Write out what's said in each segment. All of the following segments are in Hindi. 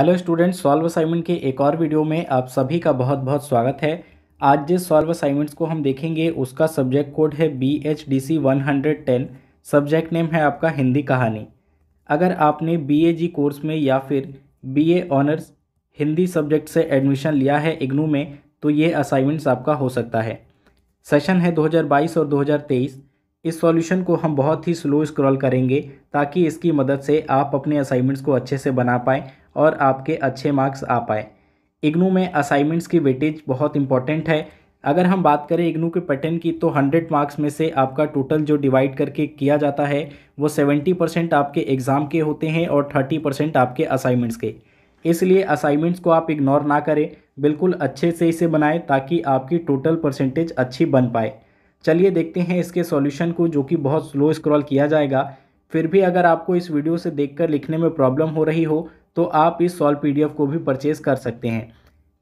हेलो स्टूडेंट्स सॉल्व असाइनमेंट के एक और वीडियो में आप सभी का बहुत बहुत स्वागत है आज जिस सॉल्व असाइनमेंट्स को हम देखेंगे उसका सब्जेक्ट कोड है B H D C one hundred ten subject name है आपका हिंदी कहानी अगर आपने बी ए जी कोर्स में या फिर B A honours Hindi subject से एडमिशन लिया है इग्नू में तो ये असाइनमेंट्स आपका हो सकता है सेशन है बाईस और तेईस इस सॉल्यूशन को हम बहुत ही स्लो स्क्रॉल करेंगे ताकि इसकी मदद से आप अपने असाइनमेंट्स को अच्छे से बना पाएँ और आपके अच्छे मार्क्स आ पाए इग्नू में असाइनमेंट्स की वेटेज बहुत इंपॉर्टेंट है अगर हम बात करें इग्नू के पैटर्न की तो 100 मार्क्स में से आपका टोटल जो डिवाइड करके किया जाता है वो 70 परसेंट आपके एग्ज़ाम के होते हैं और 30 परसेंट आपके असाइनमेंट्स के इसलिए असाइनमेंट्स को आप इग्नोर ना करें बिल्कुल अच्छे से इसे बनाएं ताकि आपकी टोटल परसेंटेज अच्छी बन पाए चलिए देखते हैं इसके सॉल्यूशन को जो कि बहुत स्लो स्क्रॉल किया जाएगा फिर भी अगर आपको इस वीडियो से देखकर लिखने में प्रॉब्लम हो रही हो तो आप इस सॉल्व पीडीएफ को भी परचेज कर सकते हैं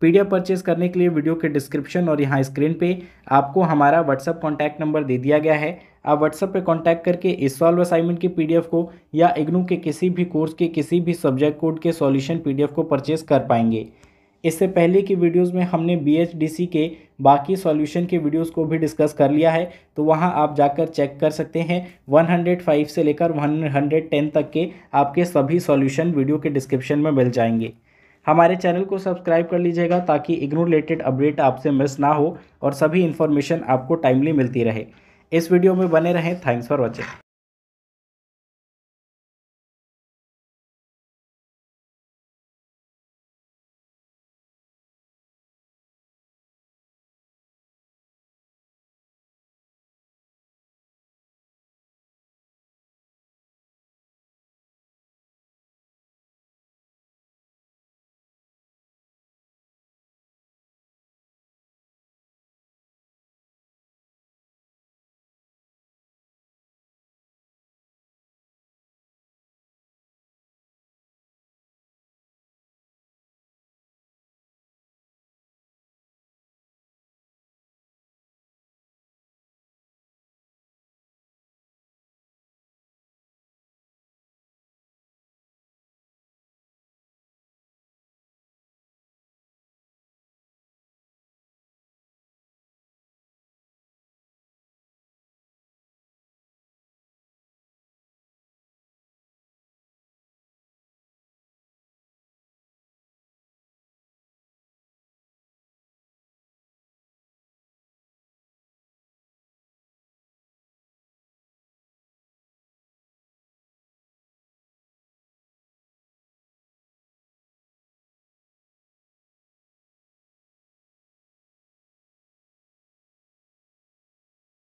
पीडीएफ परचेज करने के लिए वीडियो के डिस्क्रिप्शन और यहाँ स्क्रीन पे आपको हमारा व्हाट्सअप कॉन्टैक्ट नंबर दे दिया गया है आप व्हाट्सअप पे कॉन्टैक्ट करके इस सॉल्व असाइनमेंट की पीडीएफ को या इग्नू के किसी भी कोर्स के किसी भी सब्जेक्ट कोड के सॉल्यूशन पीडीएफ को परचेज कर पाएंगे इससे पहले की वीडियोस में हमने बी के बाकी सॉल्यूशन के वीडियोस को भी डिस्कस कर लिया है तो वहाँ आप जाकर चेक कर सकते हैं 105 से लेकर 110 तक के आपके सभी सॉल्यूशन वीडियो के डिस्क्रिप्शन में मिल जाएंगे हमारे चैनल को सब्सक्राइब कर लीजिएगा ताकि इग्नू रिलेटेड अपडेट आपसे मिस ना हो और सभी इन्फॉर्मेशन आपको टाइमली मिलती रहे इस वीडियो में बने रहें थैंक्स फॉर वॉचिंग